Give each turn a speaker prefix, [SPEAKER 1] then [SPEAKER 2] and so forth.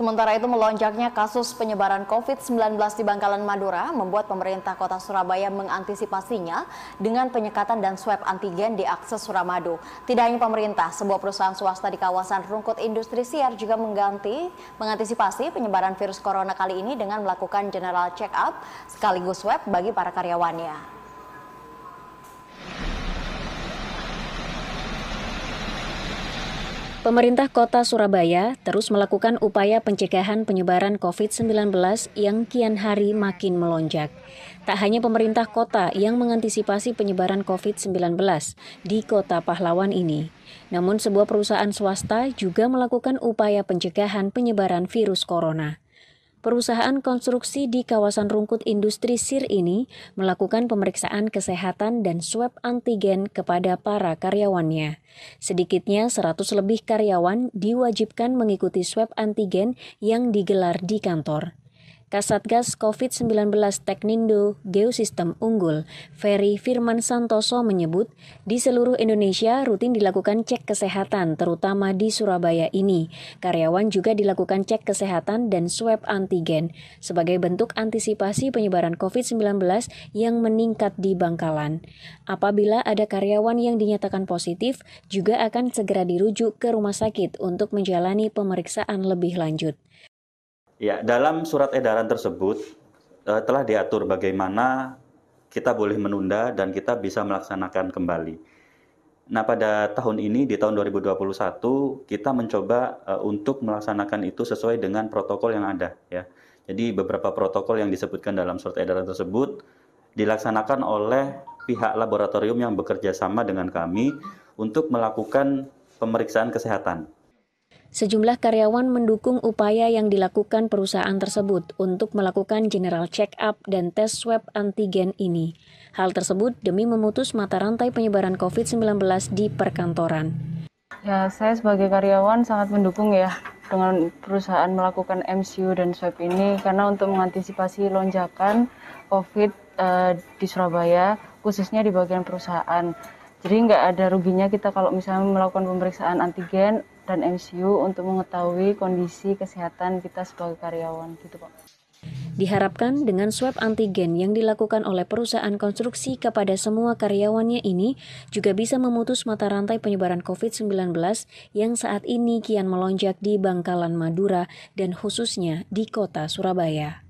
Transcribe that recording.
[SPEAKER 1] Sementara itu melonjaknya kasus penyebaran COVID-19 di Bangkalan Madura membuat pemerintah kota Surabaya mengantisipasinya dengan penyekatan dan swab antigen di akses Suramadu. Tidak hanya pemerintah, sebuah perusahaan swasta di kawasan Rungkut Industri Siar juga mengganti mengantisipasi penyebaran virus corona kali ini dengan melakukan general check up sekaligus swab bagi para karyawannya.
[SPEAKER 2] Pemerintah Kota Surabaya terus melakukan upaya pencegahan penyebaran COVID-19 yang kian hari makin melonjak. Tak hanya pemerintah kota yang mengantisipasi penyebaran COVID-19 di Kota Pahlawan ini, namun sebuah perusahaan swasta juga melakukan upaya pencegahan penyebaran virus corona. Perusahaan konstruksi di kawasan rungkut industri Sir ini melakukan pemeriksaan kesehatan dan swab antigen kepada para karyawannya. Sedikitnya 100 lebih karyawan diwajibkan mengikuti swab antigen yang digelar di kantor. Kasatgas COVID-19 Teknindo Geosistem Unggul, Ferry Firman Santoso menyebut, di seluruh Indonesia rutin dilakukan cek kesehatan, terutama di Surabaya ini. Karyawan juga dilakukan cek kesehatan dan swab antigen sebagai bentuk antisipasi penyebaran COVID-19 yang meningkat di Bangkalan. Apabila ada karyawan yang dinyatakan positif, juga akan segera dirujuk ke rumah sakit untuk menjalani pemeriksaan lebih lanjut.
[SPEAKER 3] Ya, dalam surat edaran tersebut uh, telah diatur bagaimana kita boleh menunda dan kita bisa melaksanakan kembali. Nah, pada tahun ini di tahun 2021 kita mencoba uh, untuk melaksanakan itu sesuai dengan protokol yang ada ya. Jadi beberapa protokol yang disebutkan dalam surat edaran tersebut dilaksanakan oleh pihak laboratorium yang bekerja sama dengan kami untuk melakukan pemeriksaan kesehatan
[SPEAKER 2] Sejumlah karyawan mendukung upaya yang dilakukan perusahaan tersebut untuk melakukan general check-up dan tes swab antigen ini. Hal tersebut demi memutus mata rantai penyebaran
[SPEAKER 4] COVID-19 di perkantoran. Ya, saya sebagai karyawan sangat mendukung ya dengan perusahaan melakukan MCU dan swab ini karena untuk mengantisipasi lonjakan COVID uh, di Surabaya, khususnya di bagian perusahaan. Jadi nggak ada ruginya kita kalau misalnya melakukan pemeriksaan antigen dan MCU untuk mengetahui kondisi kesehatan kita sebagai karyawan gitu Pak.
[SPEAKER 2] Diharapkan dengan swab antigen yang dilakukan oleh perusahaan konstruksi kepada semua karyawannya ini juga bisa memutus mata rantai penyebaran COVID-19 yang saat ini kian melonjak di Bangkalan Madura dan khususnya di kota
[SPEAKER 4] Surabaya.